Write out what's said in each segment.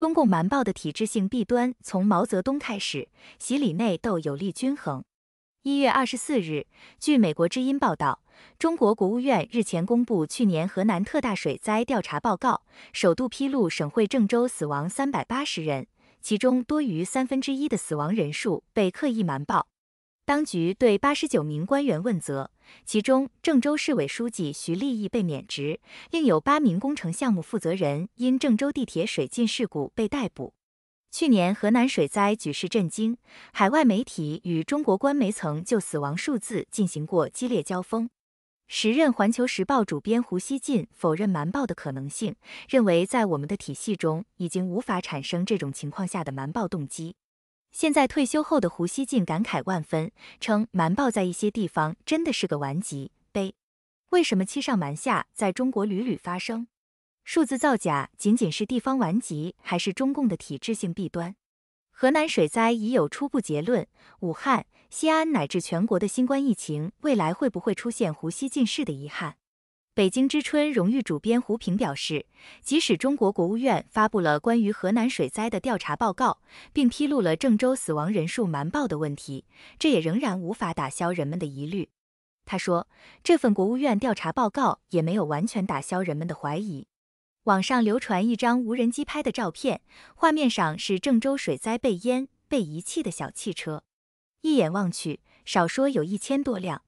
公共瞒报的体制性弊端，从毛泽东开始，洗礼内斗，有力均衡。一月二十四日，据美国之音报道，中国国务院日前公布去年河南特大水灾调查报告，首度披露省会郑州死亡三百八十人，其中多于三分之一的死亡人数被刻意瞒报。当局对八十九名官员问责，其中郑州市委书记徐立毅被免职，另有八名工程项目负责人因郑州地铁水浸事故被逮捕。去年河南水灾举世震惊，海外媒体与中国官媒曾就死亡数字进行过激烈交锋。时任《环球时报》主编胡锡进否认瞒报的可能性，认为在我们的体系中已经无法产生这种情况下的瞒报动机。现在退休后的胡锡进感慨万分，称瞒报在一些地方真的是个顽疾。悲，为什么欺上瞒下在中国屡屡发生？数字造假仅仅是地方顽疾，还是中共的体制性弊端？河南水灾已有初步结论，武汉、西安乃至全国的新冠疫情，未来会不会出现胡锡进式的遗憾？北京之春荣誉主编胡平表示，即使中国国务院发布了关于河南水灾的调查报告，并披露了郑州死亡人数瞒报的问题，这也仍然无法打消人们的疑虑。他说，这份国务院调查报告也没有完全打消人们的怀疑。网上流传一张无人机拍的照片，画面上是郑州水灾被淹、被遗弃的小汽车，一眼望去，少说有一千多辆。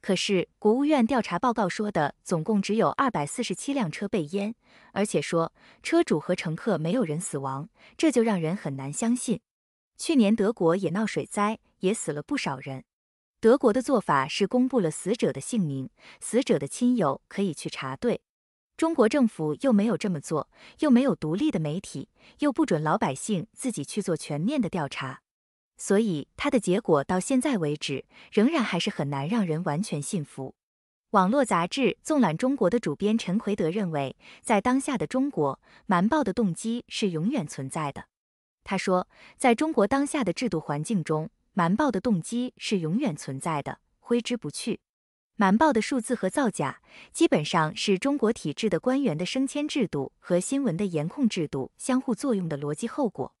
可是国务院调查报告说的，总共只有二百四十七辆车被淹，而且说车主和乘客没有人死亡，这就让人很难相信。去年德国也闹水灾，也死了不少人。德国的做法是公布了死者的姓名，死者的亲友可以去查对。中国政府又没有这么做，又没有独立的媒体，又不准老百姓自己去做全面的调查。所以，他的结果到现在为止仍然还是很难让人完全信服。网络杂志《纵览中国》的主编陈奎德认为，在当下的中国，瞒报的动机是永远存在的。他说，在中国当下的制度环境中，瞒报的动机是永远存在的，挥之不去。瞒报的数字和造假，基本上是中国体制的官员的升迁制度和新闻的严控制度相互作用的逻辑后果。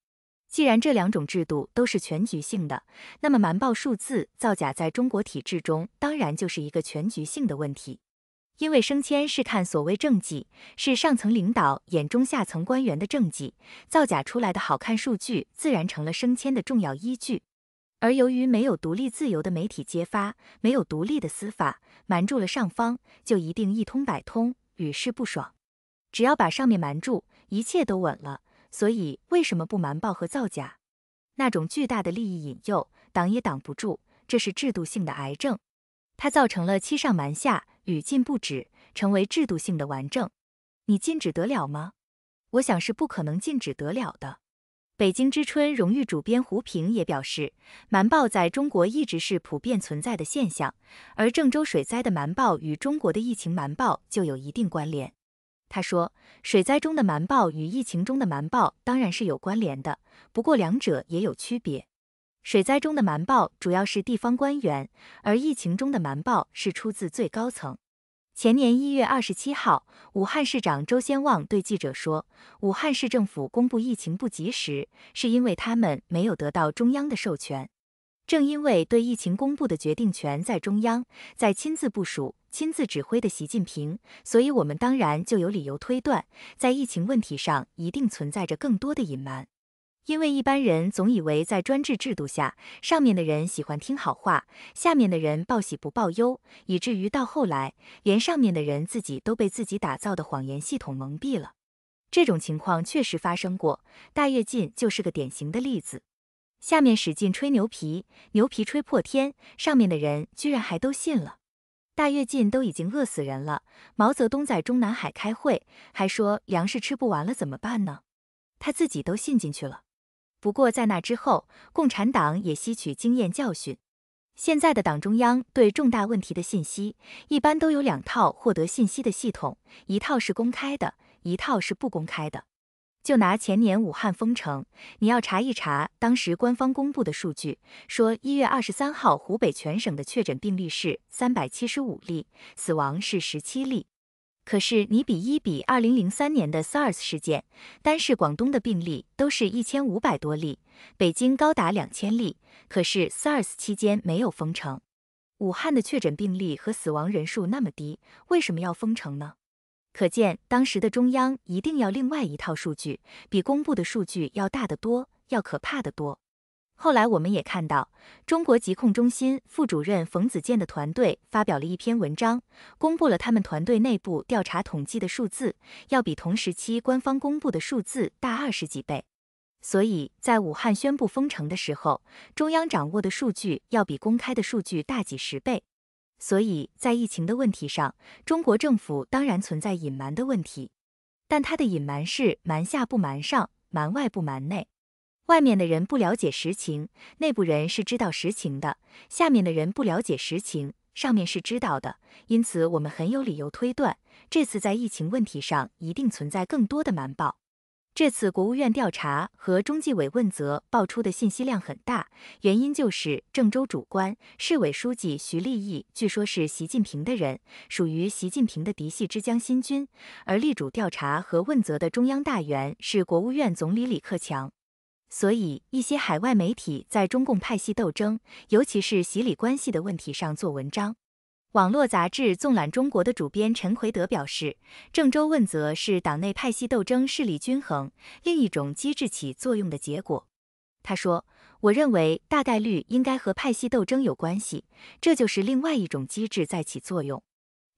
既然这两种制度都是全局性的，那么瞒报数字造假在中国体制中当然就是一个全局性的问题。因为升迁是看所谓政绩，是上层领导眼中下层官员的政绩，造假出来的好看数据自然成了升迁的重要依据。而由于没有独立自由的媒体揭发，没有独立的司法，瞒住了上方就一定一通百通，屡试不爽。只要把上面瞒住，一切都稳了。所以为什么不瞒报和造假？那种巨大的利益引诱，挡也挡不住，这是制度性的癌症，它造成了欺上瞒下，屡禁不止，成为制度性的顽症。你禁止得了吗？我想是不可能禁止得了的。《北京之春》荣誉主编胡平也表示，瞒报在中国一直是普遍存在的现象，而郑州水灾的瞒报与中国的疫情瞒报就有一定关联。他说，水灾中的瞒报与疫情中的瞒报当然是有关联的，不过两者也有区别。水灾中的瞒报主要是地方官员，而疫情中的瞒报是出自最高层。前年一月二十七号，武汉市长周先旺对记者说，武汉市政府公布疫情不及时，是因为他们没有得到中央的授权。正因为对疫情公布的决定权在中央，在亲自部署。亲自指挥的习近平，所以我们当然就有理由推断，在疫情问题上一定存在着更多的隐瞒。因为一般人总以为在专制制度下，上面的人喜欢听好话，下面的人报喜不报忧，以至于到后来，连上面的人自己都被自己打造的谎言系统蒙蔽了。这种情况确实发生过，大跃进就是个典型的例子。下面使劲吹牛皮，牛皮吹破天，上面的人居然还都信了。大跃进都已经饿死人了，毛泽东在中南海开会，还说粮食吃不完了怎么办呢？他自己都信进去了。不过在那之后，共产党也吸取经验教训。现在的党中央对重大问题的信息，一般都有两套获得信息的系统，一套是公开的，一套是不公开的。就拿前年武汉封城，你要查一查当时官方公布的数据，说一月二十三号湖北全省的确诊病例是三百七十五例，死亡是十七例。可是你比一比二零零三年的 SARS 事件，单是广东的病例都是一千五百多例，北京高达两千例。可是 SARS 期间没有封城，武汉的确诊病例和死亡人数那么低，为什么要封城呢？可见当时的中央一定要另外一套数据，比公布的数据要大得多，要可怕得多。后来我们也看到，中国疾控中心副主任冯子健的团队发表了一篇文章，公布了他们团队内部调查统计的数字，要比同时期官方公布的数字大二十几倍。所以在武汉宣布封城的时候，中央掌握的数据要比公开的数据大几十倍。所以在疫情的问题上，中国政府当然存在隐瞒的问题，但他的隐瞒是瞒下不瞒上，瞒外不瞒内。外面的人不了解实情，内部人是知道实情的；下面的人不了解实情，上面是知道的。因此，我们很有理由推断，这次在疫情问题上一定存在更多的瞒报。这次国务院调查和中纪委问责爆出的信息量很大，原因就是郑州主官市委书记徐立毅，据说是习近平的人，属于习近平的嫡系之江新军，而力主调查和问责的中央大员是国务院总理李克强，所以一些海外媒体在中共派系斗争，尤其是习李关系的问题上做文章。网络杂志《纵览中国》的主编陈奎德表示，郑州问责是党内派系斗争、势力均衡另一种机制起作用的结果。他说：“我认为大概率应该和派系斗争有关系，这就是另外一种机制在起作用。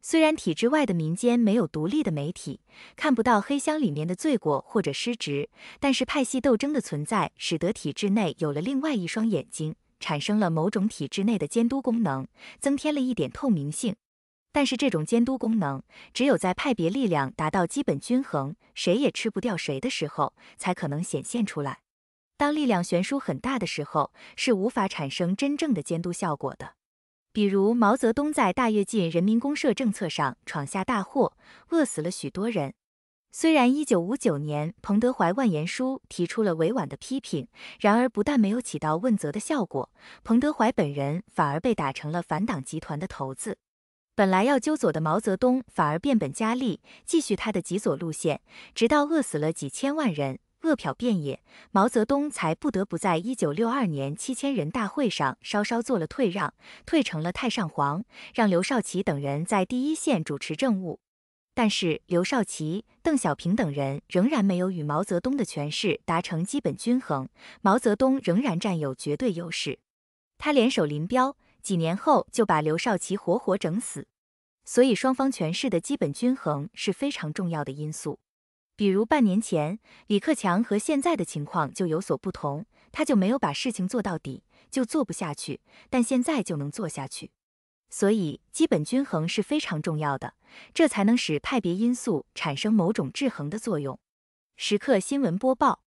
虽然体制外的民间没有独立的媒体，看不到黑箱里面的罪过或者失职，但是派系斗争的存在使得体制内有了另外一双眼睛。”产生了某种体制内的监督功能，增添了一点透明性。但是这种监督功能，只有在派别力量达到基本均衡，谁也吃不掉谁的时候，才可能显现出来。当力量悬殊很大的时候，是无法产生真正的监督效果的。比如毛泽东在大跃进、人民公社政策上闯下大祸，饿死了许多人。虽然1959年彭德怀万言书提出了委婉的批评，然而不但没有起到问责的效果，彭德怀本人反而被打成了反党集团的头子。本来要纠左的毛泽东反而变本加厉，继续他的极左路线，直到饿死了几千万人，饿殍遍野，毛泽东才不得不在一九六二年七千人大会上稍稍做了退让，退成了太上皇，让刘少奇等人在第一线主持政务。但是刘少奇、邓小平等人仍然没有与毛泽东的权势达成基本均衡，毛泽东仍然占有绝对优势。他联手林彪，几年后就把刘少奇活活整死。所以双方权势的基本均衡是非常重要的因素。比如半年前，李克强和现在的情况就有所不同，他就没有把事情做到底，就做不下去；但现在就能做下去。所以，基本均衡是非常重要的，这才能使派别因素产生某种制衡的作用。时刻新闻播报。